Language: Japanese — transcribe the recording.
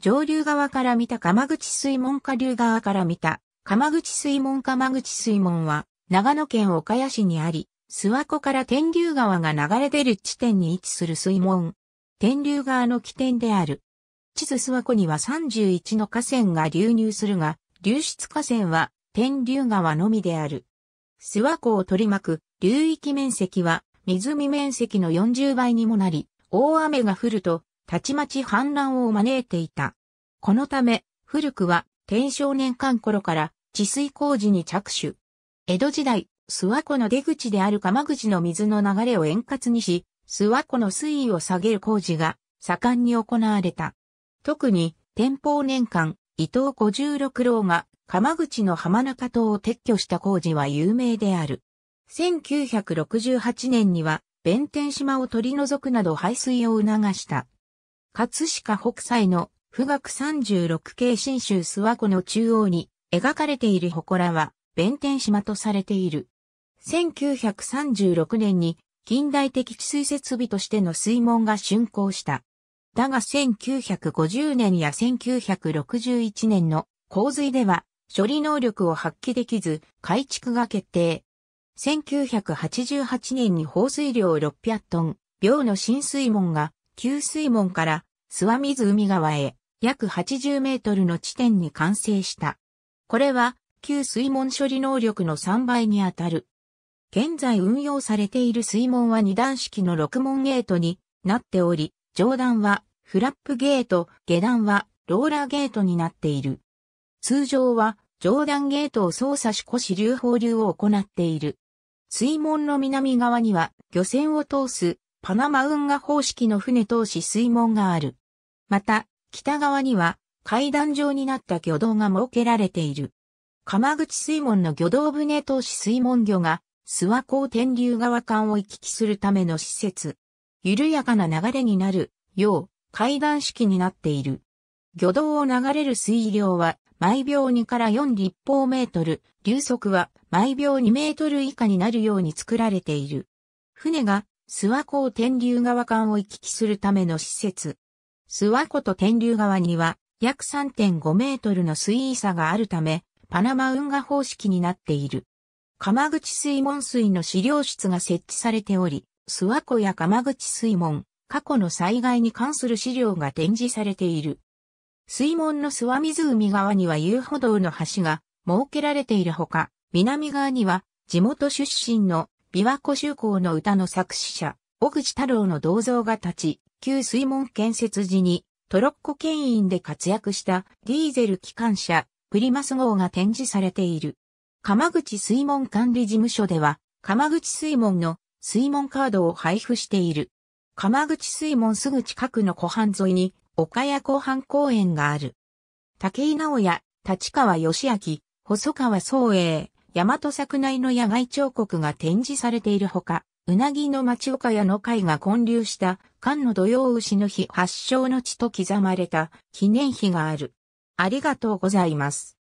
上流側から見た釜口水門下流側から見た釜口水門釜口水門は長野県岡谷市にあり、諏訪湖から天竜川が流れ出る地点に位置する水門。天竜川の起点である。地図諏訪湖には31の河川が流入するが、流出河川は天竜川のみである。諏訪湖を取り巻く流域面積は湖面積の40倍にもなり、大雨が降るとたちまち反乱を招いていた。このため、古くは、天正年間頃から治水工事に着手。江戸時代、諏訪湖の出口である釜口の水の流れを円滑にし、諏訪湖の水位を下げる工事が盛んに行われた。特に、天保年間、伊藤五十六郎が釜口の浜中島を撤去した工事は有名である。1968年には、弁天島を取り除くなど排水を促した。葛飾北斎の富岳36系新州諏訪湖の中央に描かれている祠は弁天島とされている。1936年に近代的治水設備としての水門が竣工した。だが1950年や1961年の洪水では処理能力を発揮できず改築が決定。1988年に放水量600トン、秒の浸水門が給水門から諏訪ミ海川へ約80メートルの地点に完成した。これは旧水門処理能力の3倍にあたる。現在運用されている水門は2段式の6門ゲートになっており、上段はフラップゲート、下段はローラーゲートになっている。通常は上段ゲートを操作し古支流放流を行っている。水門の南側には漁船を通すパナマ運河方式の船通し水門がある。また、北側には階段状になった魚道が設けられている。鎌口水門の魚道船通し水門魚が諏訪港天竜川間を行き来するための施設。緩やかな流れになるよう階段式になっている。魚道を流れる水量は毎秒2から4立方メートル、流速は毎秒2メートル以下になるように作られている。船が諏訪港天竜川間を行き来するための施設。諏訪湖と天竜川には約3.5メートルの水位差があるため、パナマ運河方式になっている。鎌口水門水の資料室が設置されており、諏訪湖や鎌口水門、過去の災害に関する資料が展示されている。水門の諏訪湖側には遊歩道の橋が設けられているほか、南側には地元出身の琵琶湖周港の歌の作詞者、小口太郎の銅像が立ち、旧水門建設時にトロッコ牽引で活躍したディーゼル機関車プリマス号が展示されている。鎌口水門管理事務所では、鎌口水門の水門カードを配布している。鎌口水門すぐ近くの湖畔沿いに岡谷湖畔公園がある。竹井直也、立川義明、細川宗栄、大和作内の野外彫刻が展示されているほか、うなぎの町岡屋の会が建立した関の土用牛の日発祥の地と刻まれた記念碑がある。ありがとうございます。